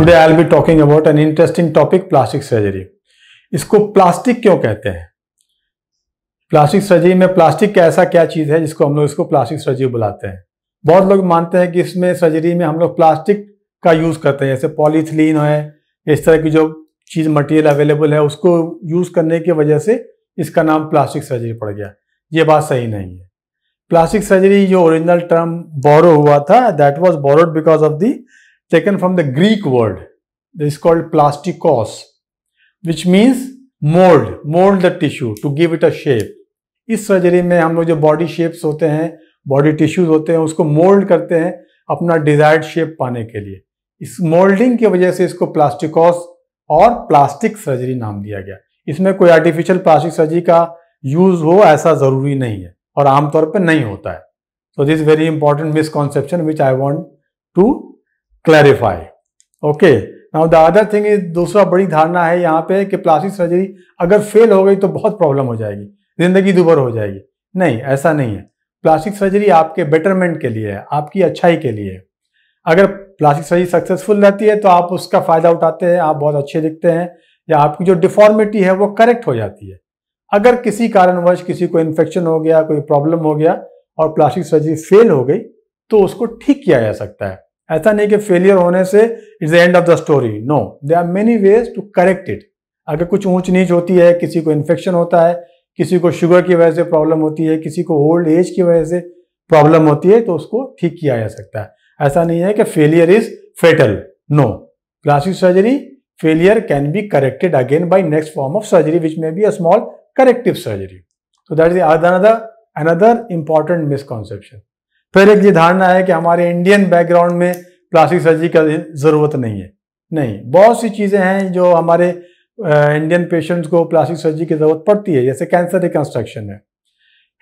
Today I be talking about an interesting topic plastic surgery इसको plastic क्यों कहते हैं प्लास्टिक सर्जरी में प्लास्टिक का ऐसा क्या चीज़ है जिसको हम लोग इसको प्लास्टिक सर्जरी बुलाते हैं बहुत लोग मानते हैं कि इसमें सर्जरी में हम लोग प्लास्टिक का यूज़ करते हैं जैसे पॉलीथिलीन है इस तरह की जो चीज़ मटेरियल अवेलेबल है उसको यूज़ करने की वजह से इसका नाम प्लास्टिक सर्जरी पड़ गया ये बात सही नहीं है प्लास्टिक सर्जरी जो ओरिजिनल टर्म बोरो हुआ था that was borrowed because of the taken from the Greek word. This is called plastikos, which means mold, mold the tissue to give it a shape. इस surgery में हम लोग जो body shapes होते हैं body tissues होते हैं उसको मोल्ड करते हैं अपना डिजायर्ड शेप पाने के लिए इस मोल्डिंग की वजह से इसको प्लास्टिकॉस और प्लास्टिक सर्जरी नाम दिया गया इसमें कोई आर्टिफिशियल प्लास्टिक सर्जरी का यूज हो ऐसा जरूरी नहीं है और आमतौर पर नहीं होता है so this very important misconception which I want to clarify okay now the other thing is दूसरा बड़ी धारणा है यहाँ पे कि प्लास्टिक सर्जरी अगर फेल हो गई तो बहुत प्रॉब्लम हो जाएगी जिंदगी दुभर हो जाएगी नहीं ऐसा नहीं है प्लास्टिक सर्जरी आपके बेटरमेंट के लिए है आपकी अच्छाई के लिए है अगर प्लास्टिक सर्जरी सक्सेसफुल रहती है तो आप उसका फ़ायदा उठाते हैं आप बहुत अच्छे दिखते हैं या आपकी जो डिफॉर्मिटी है वो करेक्ट हो जाती है अगर किसी कारणवश किसी को इन्फेक्शन हो गया कोई प्रॉब्लम हो गया और प्लास्टिक सर्जरी फेल हो गई तो उसको ठीक किया जा सकता है ऐसा नहीं कि फेलियर होने से it's the end of the story no there are many ways to correct it अगर कुछ ऊंच नीच होती है किसी को इन्फेक्शन होता है किसी को शुगर की वजह से प्रॉब्लम होती है किसी को ओल्ड एज की वजह से प्रॉब्लम होती है तो उसको ठीक किया जा सकता है ऐसा नहीं है कि failure is fatal no classic surgery failure can be corrected again by next form of surgery which may be a small corrective surgery so that is another another important misconception फिर एक ये धारणा है कि हमारे इंडियन बैकग्राउंड में plastic surgery का ज़रूरत नहीं है नहीं बहुत सी चीज़ें हैं जो हमारे इंडियन पेशेंट्स को प्लास्टिक सर्जरी की ज़रूरत पड़ती है जैसे कैंसर रिकन्स्ट्रक्शन है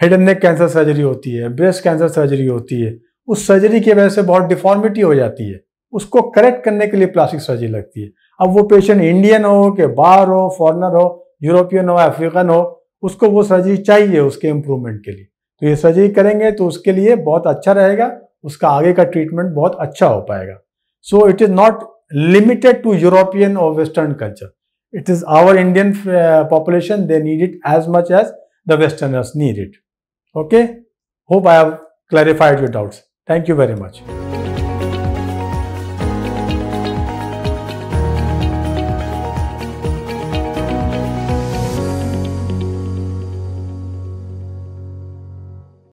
head and neck cancer surgery होती है ब्रेस्ट कैंसर सर्जरी होती है उस सर्जरी की वजह से बहुत डिफॉर्मिटी हो जाती है उसको करेक्ट करने के लिए प्लास्टिक सर्जरी लगती है अब वो पेशेंट इंडियन हो कि बाहर हो फॉरनर हो यूरोपियन हो अफ्रीकन हो उसको वो सर्जरी चाहिए उसके इम्प्रूवमेंट के लिए तो ये सर्जरी करेंगे तो उसके लिए बहुत अच्छा रहेगा उसका आगे का ट्रीटमेंट बहुत अच्छा हो पाएगा so it is not limited to European और western culture it is our Indian population they need it as much as the westerners need it okay hope I have clarified your doubts thank you very much